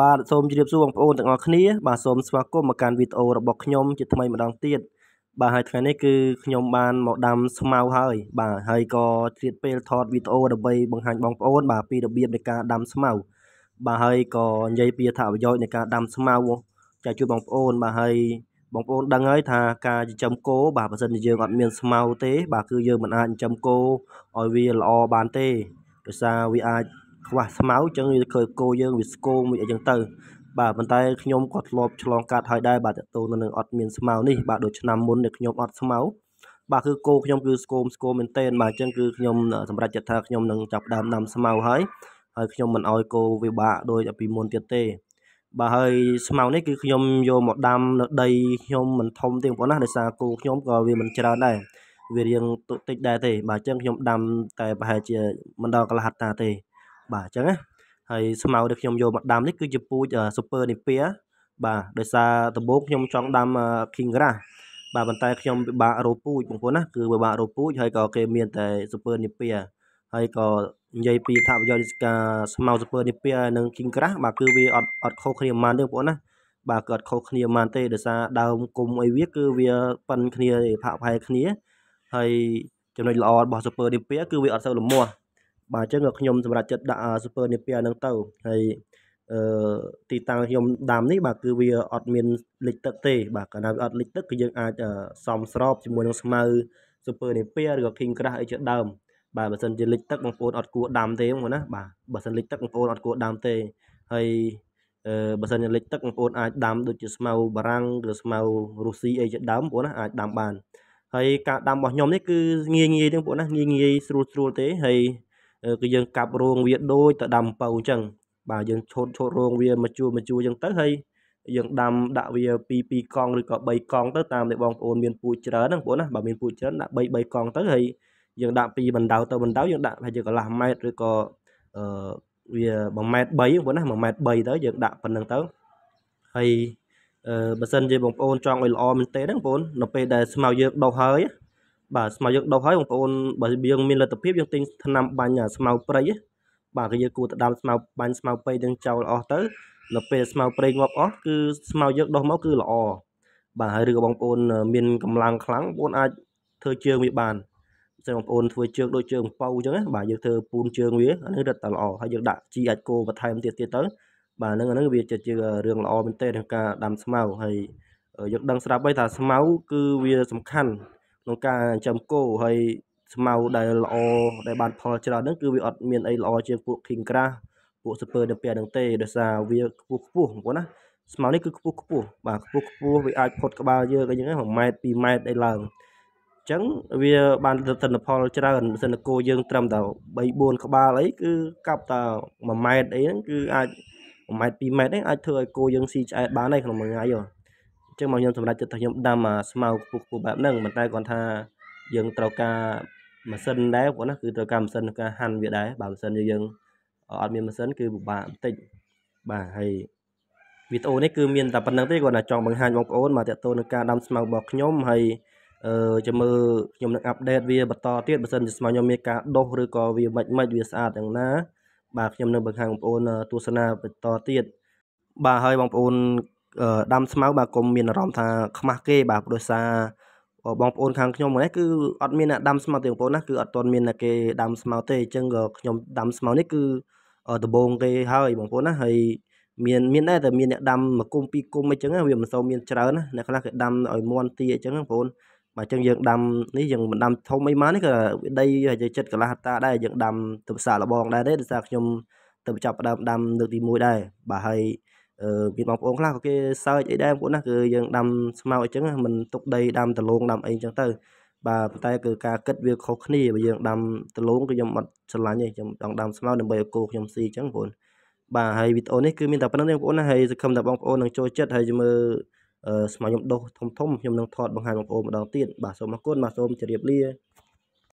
បាទសូមជម្រាបសួរបងប្អូនទាំងអស់គ្នាបាទសូមស្វាគមន៍មកកាន់វីដេអូរបស់ខ្ញុំជាថ្មីម្ដងទៀតបាទហើយថ្ងៃនេះគឺខ្ញុំបានមកដាំស្មៅហើយបាទហើយក៏ជ្រៀតពេលថតវីដេអូដើម្បីបង្ហាញ បងប្អូនបាទពីរបៀបនៃការដាំស្មៅបាទហើយក៏និយាយពីអត្ថប្រយោជន៍នៃការដាំស្មៅចាជួយបងប្អូន បាទហើយបងប្អូនដឹងហើយថាការចិញ្ចឹមគោបាទបើសិនជាយើងអត់មានស្មៅទេ បាទគឺយើងមិនអាចចិញ្ចឹមគោឲ្យវាល្អបានទេដោយសារវាអាចខ្វះស្មៅចឹងវាឃើញគោយើងវាស្គងមួយអីចឹងទៅបាទប៉ុន្តែខ្ញុំក៏ធ្លាប់ឆ្លងកាត់ហើយដែរបាទតទៅនឹងអត់មានស្មៅនេះបាទដូចឆ្នាំមុនដែលខ្ញុំអត់ស្មៅបាទគឺគោខ្ញុំគឺស្គមស្គមមែនទែនបាទអញ្ចឹងគឺខ្ញុំសម្រេចចិត្តថាខ្ញុំនឹងចាប់ដើមដាំស្មៅហើយហើយខ្ញុំមិនអោយគោវាបាក់ដូចពីមុនទៀតទេ បាទហើយស្មៅនេះគឺខ្ញុំយកមកដាំនៅដីខ្ញុំមិនធំទេបងប្អូនណាដោយសារគោខ្ញុំក៏វាមិនច្រើនដែរវារៀងតិចដែរទេ បាទអញ្ចឹងខ្ញុំដាំតែប្រហែលជាមិនដល់កន្លះហັດតាទេបាទអញ្ចឹងណាហើយស្មៅដែលខ្ញុំយកមកដាំនេះគឺជាពូជ Super Nipia បាទដោយសារដំបូងខ្ញុំចង់ដាំ King Grass បាទប៉ុន្តែខ្ញុំពិបាករកពូជបងប្អូនណាគឺពិបាករកពូជហើយក៏គេមានតែ Super Nipia ហើយក៏និយាយពីថាប្រយោជន៍នៃការស្មៅ Super Nipia និង King Grass បាទគឺវាអត់អត់ខុសគ្នាប៉ុន្មានទេបងប្អូនណាបាទក៏អត់ខុសគ្នាប៉ុន្មានទេដោយសារដើមគុំអីវា គឺវាប៉ិនគ្នាទេផាក់ផែគ្នាហើយចំណុចល្អរបស់ Super Nipia គឺវាអត់សូវលំមាស់បាទអញ្ចឹងខ្ញុំសម្រាប់ចិត្តដាក់ Super Nipia ហ្នឹងទៅហើយអឺទីតាំងខ្ញុំដាំនេះបាទគឺវាអត់មានលិចទឹក ទេបាទកាលណាវាអត់លិចទឹកគឺយើងអាចសមស្របជាមួយនឹងស្មៅ Super Nipia ឬក៏ King Crush អីជាដើមបាទបើសិនជាលិចទឹកបងប្អូនអត់គួរដាំទេបងណាបាទបើសិនលិចទឹកបងប្អូនអត់គួរដាំទេហើយអឺបើសិនជាលិចទឹកបងប្អូនអាចដាំដូចជាស្មៅបារាំងឬស្មៅរុស្ស៊ីអីជាដើមបងប្អូនណាអាចដាំបានហើយការដាំរបស់ខ្ញុំនេះគឺងាយងាយទេបងប្អូនណាងាយងាយស្រួលស្រួលទេហើយគឺយើងកាប់រងវាដូចទៅដាំបើអញ្ចឹងបាទយើងឈុតឈុតរងវាមួយជួរមួយជួរអញ្ចឹងទៅហើយយើងដាំដាក់វាពី2កង់ឬក៏3កង់ទៅតាមដែលបងប្អូនមានពូជច្រើនហ្នឹងបងប្អូនណាបើមានពូជច្រើនដាក់3 3កង់ទៅហើយយើងដាក់ពីបណ្ដៅទៅបណ្ដៅយើងដាក់ប្រហែលជាកន្លះម៉ែត្រឬក៏អឺវា1ម៉ែត្រ3បងប្អូនណា1ម៉ែត្រ3ទៅយើងដាក់ប៉ុណ្្នឹងទៅហើយអឺបើសិនជាបងប្អូនចង់ឲ្យល្អមែនទេហ្នឹងបងប្អូននៅពេលដែលស្មៅយើងដុះហើយបាទស្មៅយើងដុះហើយបងប្អូនបើយើងមានលទ្ធភាពយើងទិញថ្នាំបាញ់ស្មៅព្រៃបាទគឺយើងគួរទៅដាំស្មៅបាញ់ស្មៅព្រៃទាំងចោលអស់ទៅនៅពេលស្មៅព្រៃងាប់អស់គឺស្មៅយើងដុះមកគឺល្អបាទហើយឬក៏បងប្អូនមានកម្លាំងខ្លាំងបងប្អូនអាចធ្វើជើងវាបានចឹងបងប្អូនធ្វើជើងដូចជើងប៉ៅអញ្ចឹងណាបាទយើងធ្វើពូនជើងវាអានេះរត់តែល្អហើយយើងដាក់ជីអាចគោបន្ថែមទៀតទៀតទៅបាទហ្នឹងហ្នឹងវាជារឿងល្អមែនទេក្នុងការដាំស្មៅហើយយើងដឹងស្រាប់ហើយថាស្មៅគឺវាសំខាន់ក្នុងការចិញ្ចឹមគោហើយស្មៅដែលល្អដែលបានផលច្រើនហ្នឹងគឺវាអត់មានអីល្អជាងពួក King Grass ពួក Super នៅពេលហ្នឹងទេដោយសារវាខ្ពស់ខ្ពស់បងប្អូនណាស្មៅនេះគឺខ្ពស់ខ្ពស់បាទខ្ពស់ខ្ពស់វាអាចផុតក្បាលយើងអីចឹងហ្នឹង1ម៉ែត្រ2ម៉ែត្រអីឡើងអញ្ចឹងវាបានទិន្នផលច្រើនបើសិនគោយើងត្រឹមតែ3 4ក្បាលអីគឺកាប់តែ1ម៉ែត្រអីហ្នឹងគឺអាច1ម៉ែត្រ2ម៉ែត្រហ្នឹងអាចធ្វើឲ្យគោយើងស៊ីឆ្អែតបានហើយក្នុងមួយថ្ងៃហ៎ចឹងមកខ្ញុំសម្រេចចិត្តថាខ្ញុំដាំស្មៅខ្ពស់ខ្ពស់បែបហ្នឹងប៉ុន្តែគាត់ថាយើងត្រូវការម៉ាស៊ីនដែរបងណាគឺត្រូវការម៉ាស៊ីនក្នុងការហាន់វាដែរបើម៉ាស៊ីនយើងអត់មានម៉ាស៊ីនគឺពិបាកបន្តិចបាទហើយវីដេអូនេះគឺមានតែប៉ុណ្្នឹងទេគាត់ថាចង់បង្ហាញបងប្អូនមកតាក់ទងនឹងការដាំស្មៅរបស់ខ្ញុំហើយអឺចាំមើលខ្ញុំនឹងអាប់ដេតវាបន្តទៀតបើសិនជាស្មៅខ្ញុំមានការដុសឬក៏វាមិនមិនវាស្អាតយ៉ាងណា បាទខ្ញុំនឹងបង្ហាញបងប្អូនទស្សនាបន្តទៀតបាទហើយបងប្អូនដាំស្មៅបាទកុំមានអារម្មណ៍ថា ខ្មាស់គេបាទព្រោះសារបងប្អូនខាងខ្ញុំហ្នឹងគឺអត់មានអ្នកដាំស្មៅទេបងប្អូនណាគឺអត់ទាន់មានអ្នកគេដាំស្មៅទេអញ្ចឹងក៏ខ្ញុំដាំស្មៅនេះគឺដំបងគេហើយបងប្អូនណាហើយមានមានដែរតែមានអ្នកដាំមួយគុំពីរគុំអីចឹងវាមិនសូវមានច្រើនណាអ្នកខ្លះគេដាំឲ្យមន់ទាអញ្ចឹងបងប្អូនបាទអញ្ចឹងយើងដាំនេះយើងមិនដាំធំអីមកនេះក៏ដីហើយចិត្តកន្លះតាដែរយើងដាំទៅផ្សារលបងដែរទេដោយសារខ្ញុំទៅចាប់ផ្ដើមដាំលើកទី1ដែរបាទហើយអឺមានបងប្អូនខ្លះក៏គេ search អីដែរបងប្អូនណាគឺយើងដាំស្មៅអីចឹងមិនទុកដីដាំដលងដាំអីចឹងទៅ បាទប៉ុន្តែគឺការគិតវាខុសគ្នាបើយើងដាំដលងគឺខ្ញុំអត់ស្រឡាញ់ទេខ្ញុំចង់ដាំស្មៅដើម្បីឲ្យគោខ្ញុំស៊ីចឹងបងប្អូនបាទហើយវីដេអូនេះគឺមានតែប៉ុណ្្នឹងទេបងប្អូនណាហើយសង្ឃឹមថាបងប្អូននឹងចូលចិត្តហើយមើលស្មៅខ្ញុំដុសធំធំខ្ញុំនឹងថតបង្ហាញបងប្អូនម្ដងទៀតបាទសូមអរគុណបាទសូមជម្រាបលា